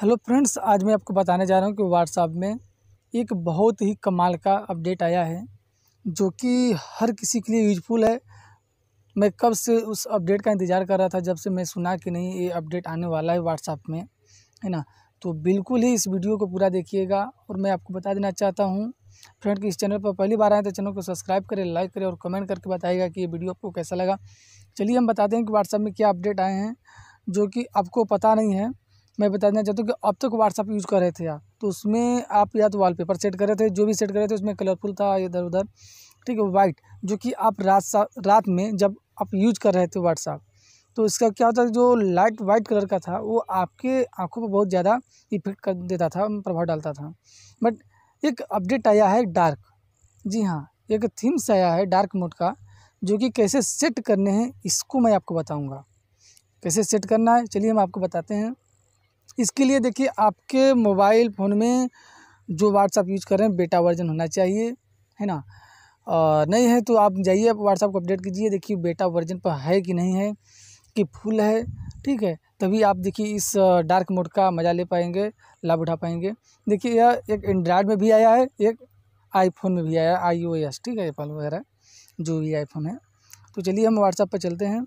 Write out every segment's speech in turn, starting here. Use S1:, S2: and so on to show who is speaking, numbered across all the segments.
S1: hello friends आज मैं आपको बताने जा रहा हूँ कि व्हाट्सएप में एक बहुत ही कमाल का अपडेट आया है जो कि हर किसी के लिए यूजफुल है मैं कब से उस अपडेट का इंतज़ार कर रहा था जब से मैं सुना कि नहीं ये अपडेट आने वाला है व्हाट्सएप में है ना तो बिल्कुल ही इस वीडियो को पूरा देखिएगा और मैं आपको बता देना चाहता हूँ फ्रेंड कि इस चैनल पर पहली बार आए तो चैनल को सब्सक्राइब करें लाइक करें और कमेंट करके बताइएगा कि ये वीडियो आपको कैसा लगा चलिए हम बताते हैं कि व्हाट्सएप में क्या अपडेट आए हैं जो कि आपको पता नहीं है मैं बता देना चाहता हूँ कि अब तक व्हाट्सअप यूज़ कर रहे थे आप तो उसमें आप या तो वॉलपेपर सेट कर रहे थे जो भी सेट कर रहे थे उसमें कलरफुल था इधर उधर ठीक है वाइट जो कि आप रात रात में जब आप यूज कर रहे थे व्हाट्सअप तो इसका क्या होता है जो लाइट वाइट कलर का था वो आपके आँखों पर बहुत ज़्यादा इफेक्ट कर देता था प्रभाव डालता था बट एक अपडेट आया है डार्क जी हाँ एक थीम्स आया है डार्क मोड का जो कि कैसे सेट करने हैं इसको मैं आपको बताऊंगा कैसे सेट करना है चलिए हम आपको बताते हैं इसके लिए देखिए आपके मोबाइल फ़ोन में जो व्हाट्सअप यूज़ कर रहे हैं बेटा वर्जन होना चाहिए है ना और नहीं है तो आप जाइए व्हाट्सअप को अपडेट कीजिए देखिए बेटा वर्जन पर है कि नहीं है कि फुल है ठीक है तभी आप देखिए इस डार्क मोड का मज़ा ले पाएंगे लाभ उठा पाएंगे देखिए यह एक एंड्रॉयड में भी आया है एक आईफोन में भी आया है आई ओ एस ठीक है एप्पल वगैरह जो भी आईफोन है तो चलिए हम व्हाट्सअप पर चलते हैं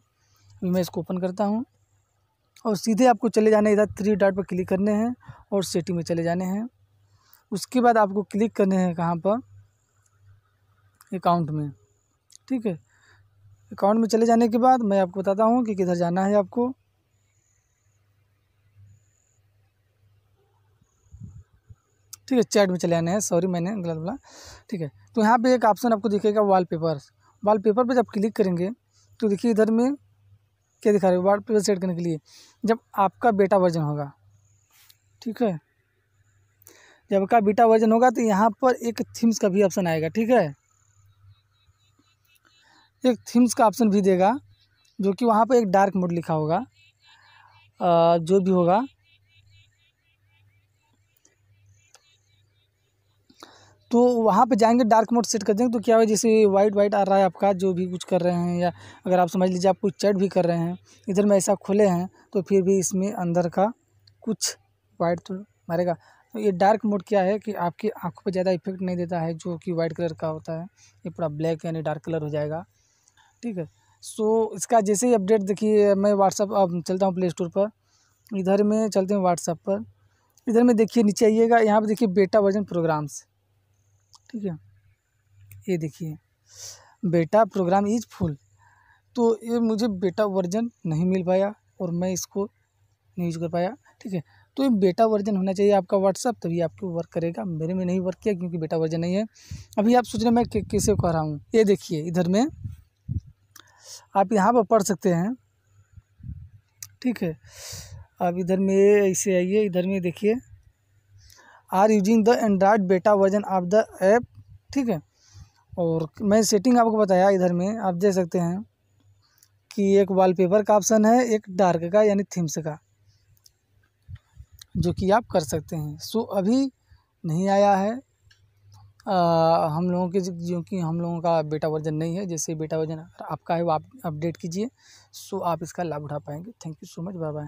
S1: मैं इसको ओपन करता हूँ और सीधे आपको चले जाने इधर थ्री डॉट पर क्लिक करने हैं और सेटिंग में चले जाने हैं उसके बाद आपको क्लिक करने हैं कहाँ पर अकाउंट में ठीक है अकाउंट में चले जाने के बाद मैं आपको बताता हूँ कि किधर जाना है आपको ठीक है चैट में चले आने हैं सॉरी मैंने गलत बोला ठीक है तो यहाँ पे एक ऑप्शन आपको दिखेगा वॉलपेपर वॉलपेपर पे जब क्लिक करेंगे तो देखिए इधर में क्या दिखा रहे हो वर्ड पर सेट करने के लिए जब आपका बेटा वर्जन होगा ठीक है जब का बीटा वर्जन होगा तो यहाँ पर एक थीम्स का भी ऑप्शन आएगा ठीक है एक थीम्स का ऑप्शन भी देगा जो कि वहाँ पर एक डार्क मोड लिखा होगा आ, जो भी होगा तो वहाँ पे जाएंगे डार्क मोड सेट कर देंगे तो क्या होगा जैसे वाइट वाइट आ रहा है आपका जो भी कुछ कर रहे हैं या अगर आप समझ लीजिए आप कुछ चैट भी कर रहे हैं इधर में ऐसा खुले हैं तो फिर भी इसमें अंदर का कुछ वाइट तो मारेगा तो ये डार्क मोड क्या है कि आपकी आँखों पर ज़्यादा इफेक्ट नहीं देता है जो कि वाइट कलर का होता है ये पूरा ब्लैक यानी डार्क कलर हो जाएगा ठीक है सो so, इसका जैसे ही अपडेट देखिए मैं व्हाट्सअप अब चलता हूँ प्ले स्टोर पर इधर में चलते हैं व्हाट्सअप पर इधर में देखिए नीचे आइएगा यहाँ पर देखिए बेटा वर्जन प्रोग्राम्स ठीक है ये देखिए बेटा प्रोग्राम इज फुल तो ये मुझे बेटा वर्जन नहीं मिल पाया और मैं इसको नहीं यूज कर पाया ठीक है तो ये बेटा वर्जन होना चाहिए आपका व्हाट्सअप तभी आपको वर्क करेगा मेरे में नहीं वर्क किया क्योंकि बेटा वर्जन नहीं है अभी आप सोच रहे मैं कैसे कह रहा हूँ ये देखिए इधर में आप यहाँ पर पढ़ सकते हैं ठीक है आप इधर में ऐसे आइए इधर में देखिए are using the Android beta version of the app ठीक है और मैं सेटिंग आपको बताया इधर में आप देख सकते हैं कि एक वॉलपेपर का ऑप्शन है एक डार्क का यानी थीम्स का जो कि आप कर सकते हैं सो अभी नहीं आया है आ, हम लोगों के जो कि हम लोगों का बेटा वर्जन नहीं है जैसे बेटा वर्जन आपका है वो आप अपडेट कीजिए सो आप इसका लाभ उठा पाएंगे thank you so much bye bye